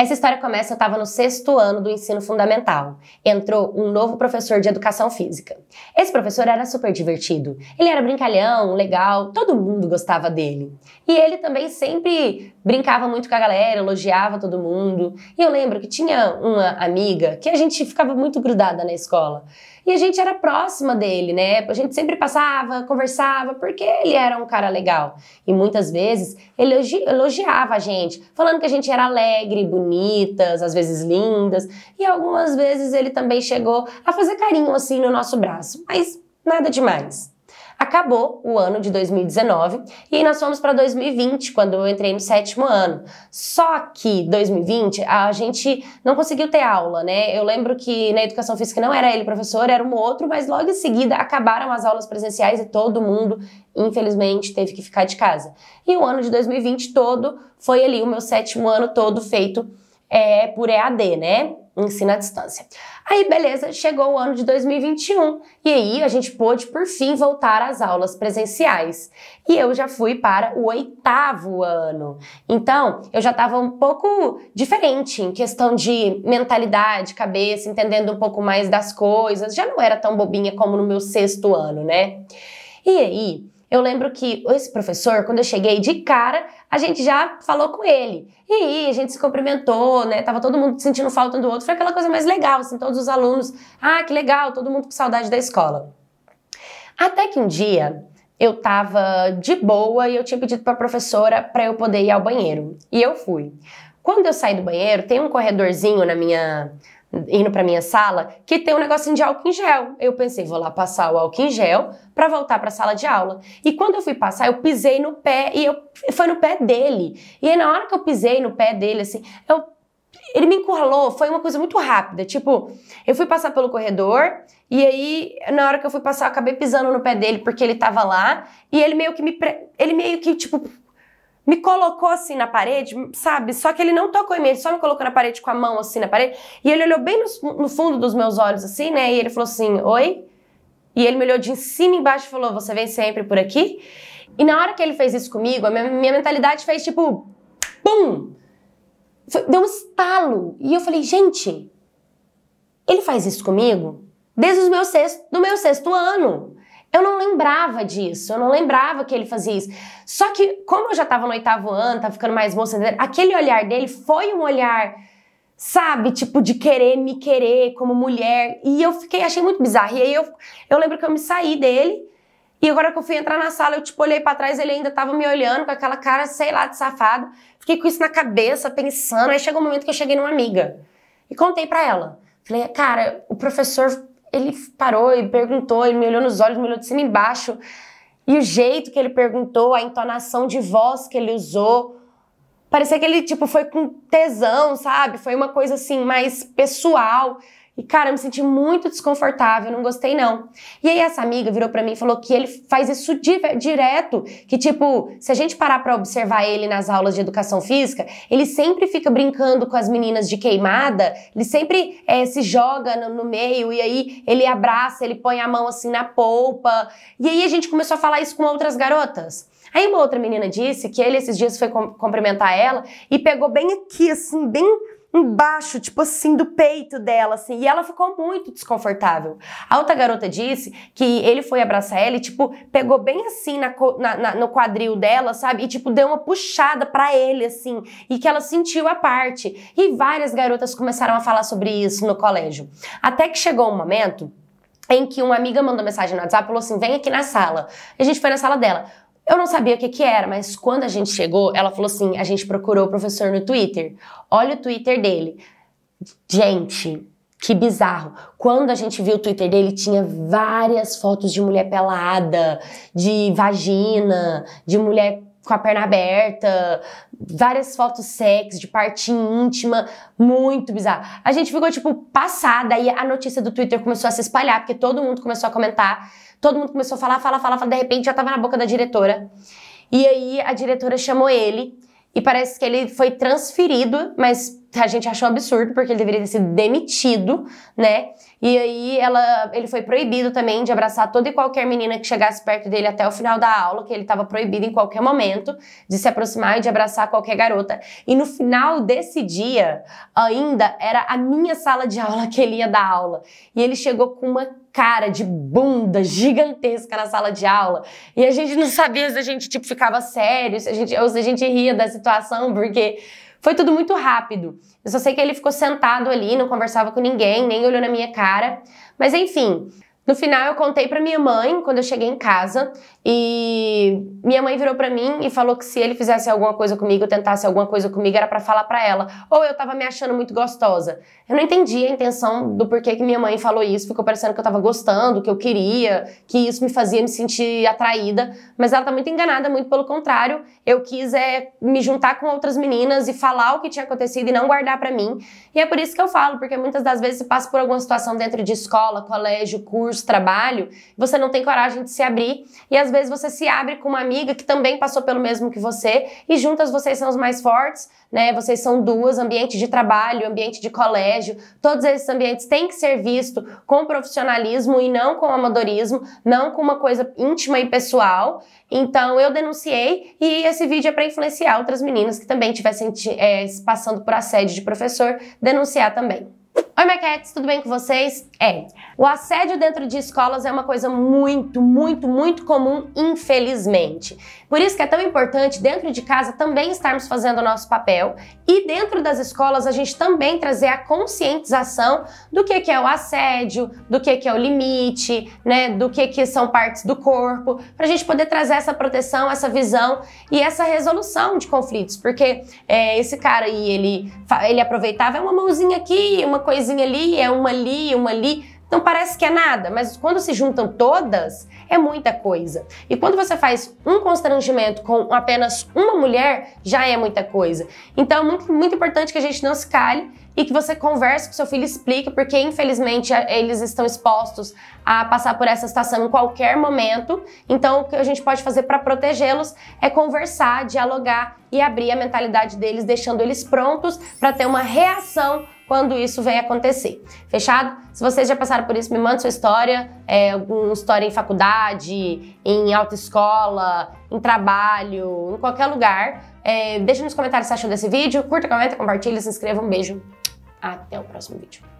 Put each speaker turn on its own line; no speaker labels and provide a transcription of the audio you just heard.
Essa história começa, eu estava no sexto ano do ensino fundamental. Entrou um novo professor de educação física. Esse professor era super divertido. Ele era brincalhão, legal, todo mundo gostava dele. E ele também sempre brincava muito com a galera, elogiava todo mundo. E eu lembro que tinha uma amiga que a gente ficava muito grudada na escola. E a gente era próxima dele, né? A gente sempre passava, conversava, porque ele era um cara legal. E muitas vezes elogi elogiava a gente, falando que a gente era alegre, bonitas, às vezes lindas. E algumas vezes ele também chegou a fazer carinho assim no nosso braço, mas nada demais. Acabou o ano de 2019 e nós fomos para 2020, quando eu entrei no sétimo ano. Só que 2020 a gente não conseguiu ter aula, né? Eu lembro que na educação física não era ele professor, era um outro, mas logo em seguida acabaram as aulas presenciais e todo mundo, infelizmente, teve que ficar de casa. E o ano de 2020 todo foi ali o meu sétimo ano todo feito é, por EAD, né? ensino à distância. Aí, beleza, chegou o ano de 2021 e aí a gente pôde, por fim, voltar às aulas presenciais. E eu já fui para o oitavo ano. Então, eu já estava um pouco diferente em questão de mentalidade, cabeça, entendendo um pouco mais das coisas. Já não era tão bobinha como no meu sexto ano, né? E aí, eu lembro que esse professor, quando eu cheguei de cara, a gente já falou com ele. E aí, a gente se cumprimentou, né? Tava todo mundo sentindo falta um do outro. Foi aquela coisa mais legal, assim, todos os alunos. Ah, que legal, todo mundo com saudade da escola. Até que um dia, eu tava de boa e eu tinha pedido pra professora para eu poder ir ao banheiro. E eu fui. Quando eu saí do banheiro, tem um corredorzinho na minha indo para minha sala, que tem um negocinho de álcool em gel. Eu pensei, vou lá passar o álcool em gel para voltar para a sala de aula. E quando eu fui passar, eu pisei no pé e eu foi no pé dele. E aí, na hora que eu pisei no pé dele assim, eu ele me encurralou, foi uma coisa muito rápida. Tipo, eu fui passar pelo corredor e aí, na hora que eu fui passar, eu acabei pisando no pé dele porque ele tava lá e ele meio que me. Ele meio que, tipo, me colocou assim na parede, sabe? Só que ele não tocou em mim, ele só me colocou na parede com a mão assim na parede. E ele olhou bem no, no, fundo dos meus olhos, assim, né? E ele falou assim: Oi? E ele me olhou de cima e embaixo e falou: Você vem sempre por aqui? E na hora que ele fez isso comigo, a minha, minha mentalidade fez tipo: Pum! Foi, deu um estalo. E eu falei: Gente, ele faz isso comigo desde o meu sexto, do meu sexto ano. Eu não lembrava disso, eu não lembrava que ele fazia isso. Só que, como eu já estava no oitavo ano, tava ficando mais moça, aquele olhar dele foi um olhar, sabe, tipo de querer me querer como mulher. E eu fiquei, achei muito bizarro. E aí eu, eu lembro que eu me saí dele. E agora que eu fui entrar na sala, eu tipo olhei para trás, ele ainda tava me olhando com aquela cara, sei lá, de safado. Fiquei com isso na cabeça, pensando. Aí chegou um momento que eu cheguei numa amiga e contei para ela. Falei, cara, o professor ele parou e perguntou, ele me olhou nos olhos, me olhou de cima e embaixo. E o jeito que ele perguntou, a entonação de voz que ele usou, parecia que ele tipo foi com tesão, sabe? Foi uma coisa assim mais pessoal. E, cara, eu me senti muito desconfortável, não gostei não. E aí essa amiga virou para mim e falou que ele faz isso di direto, que tipo, se a gente parar para observar ele nas aulas de educação física, ele sempre fica brincando com as meninas de queimada, ele sempre é, se joga no, no, meio e aí ele abraça, ele põe a mão assim na polpa. E aí a gente começou a falar isso com outras garotas. Aí uma outra menina disse que ele esses dias foi cumprimentar ela e pegou bem aqui, assim, bem embaixo, tipo assim, do peito dela, assim. E ela ficou muito desconfortável. A outra garota disse que ele foi abraçar ela e, tipo, pegou bem assim na, na, na, no quadril dela, sabe? E, tipo, deu uma puxada para ele, assim. E que ela sentiu a parte. E várias garotas começaram a falar sobre isso no colégio. Até que chegou um momento em que uma amiga mandou mensagem no WhatsApp e falou assim: vem aqui na sala. a gente foi na sala dela. Eu não sabia o que, que era, mas quando a gente chegou, ela falou assim: a gente procurou o professor no Twitter. Olha o Twitter dele. Gente, que bizarro. Quando a gente viu o Twitter dele, tinha várias fotos de mulher pelada, de vagina, de mulher com a perna aberta, várias fotos sex, de parte íntima, muito bizarro. A gente ficou, tipo, passada, e a notícia do Twitter começou a se espalhar, porque todo mundo começou a comentar. Todo mundo começou a falar, falar, falar, falar. De repente já tava na boca da diretora. E aí a diretora chamou ele. E parece que ele foi transferido, mas a gente achou um absurdo, porque ele deveria ter sido demitido, né? E aí ela, ele foi proibido também de abraçar toda e qualquer menina que chegasse perto dele até o final da aula, que ele estava proibido em qualquer momento de se aproximar e de abraçar qualquer garota. E no final desse dia, ainda era a minha sala de aula que ele ia dar aula. E ele chegou com uma cara de bunda gigantesca na sala de aula. E a gente não sabia se a gente tipo, ficava sério, se a gente, ou se a gente ria da situação, porque foi tudo muito rápido. Eu só sei que ele ficou sentado ali, não conversava com ninguém, nem olhou na minha cara. Mas enfim, no final eu contei para minha mãe quando eu cheguei em casa e minha mãe virou para mim e falou que se ele fizesse alguma coisa comigo, tentasse alguma coisa comigo, era para falar para ela. Ou eu tava me achando muito gostosa. Eu não entendi a intenção do porquê que minha mãe falou isso, ficou parecendo que eu tava gostando, que eu queria, que isso me fazia me sentir atraída, mas ela tá muito enganada, muito pelo contrário. Eu quis é, me juntar com outras meninas e falar o que tinha acontecido e não guardar para mim. E é por isso que eu falo, porque muitas das vezes você passa por alguma situação dentro de escola, colégio, curso, trabalho, você não tem coragem de se abrir e às vezes vezes você se abre com uma amiga que também passou pelo mesmo que você e juntas vocês são os mais fortes, né? Vocês são duas, ambiente de trabalho, ambiente de colégio, todos esses ambientes têm que ser visto com profissionalismo e não com amadorismo, não com uma coisa íntima e pessoal. Então eu denunciei e esse vídeo é para influenciar outras meninas que também estivessem é, eh, passando por assédio de professor, denunciar também. Oi, Maquetes, tudo bem com vocês? É, o assédio dentro de escolas é uma coisa muito, muito, muito comum, infelizmente. Por isso que é tão importante dentro de casa também estarmos fazendo o nosso papel e dentro das escolas a gente também trazer a conscientização do que, que é o assédio, do que, que é o limite, né, do que, que são partes do corpo, para a gente poder trazer essa proteção, essa visão e essa resolução de conflitos, porque é, esse cara aí, ele, ele aproveitava é uma mãozinha aqui, uma coisinha coisinha ali, é uma ali, uma ali. Não parece que é nada, mas quando se juntam todas, é muita coisa. E quando você faz um constrangimento com apenas uma mulher, já é muita coisa. Então é muito, muito importante que a gente não se cale e que você converse com seu filho, explique, porque infelizmente eles estão expostos a passar por essa situação em qualquer momento. Então o que a gente pode fazer para protegê-los é conversar, dialogar e abrir a mentalidade deles, deixando eles prontos para ter uma reação quando isso vem acontecer. Fechado? Se vocês já passaram por isso, me manda sua história, é, alguma história em faculdade, em autoescola, em trabalho, em qualquer lugar. É, deixa nos comentários se achou desse vídeo, curta, comenta, compartilha, se inscreva. Um beijo. Até o próximo vídeo.